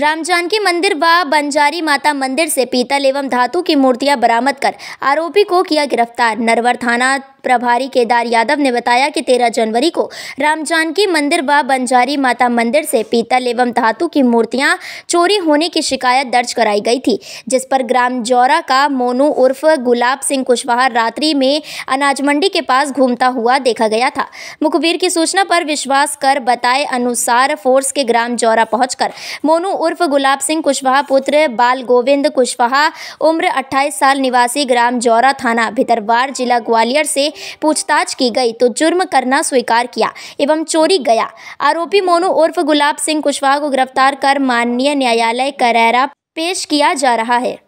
रामजानकी मंदिर व बंजारी माता मंदिर से पीतल एवं धातु की मूर्तियां बरामद कर आरोपी को किया गिरफ्तार नरवर थाना प्रभारी केदार यादव ने बताया कि 13 जनवरी को जानकी मंदिर व बंजारी माता मंदिर से पीतल एवं धातु की मूर्तियां चोरी होने की शिकायत दर्ज कराई गई थी जिस पर ग्राम जौरा का मोनू उर्फ गुलाब सिंह कुशवाहा रात्रि में अनाज मंडी के पास घूमता हुआ देखा गया था मुखबिर की सूचना पर विश्वास कर बताए अनुसार फोर्स के ग्राम जौरा पहुंचकर मोनू उर्फ गुलाब सिंह कुशवाहा पुत्र बाल गोविंद कुशवाहा उम्र 28 साल निवासी ग्राम जौरा थाना भितरवार जिला ग्वालियर से पूछताछ की गई तो जुर्म करना स्वीकार किया एवं चोरी गया आरोपी मोनू उर्फ गुलाब सिंह कुशवाहा को गिरफ्तार कर माननीय न्यायालय करैरा पेश किया जा रहा है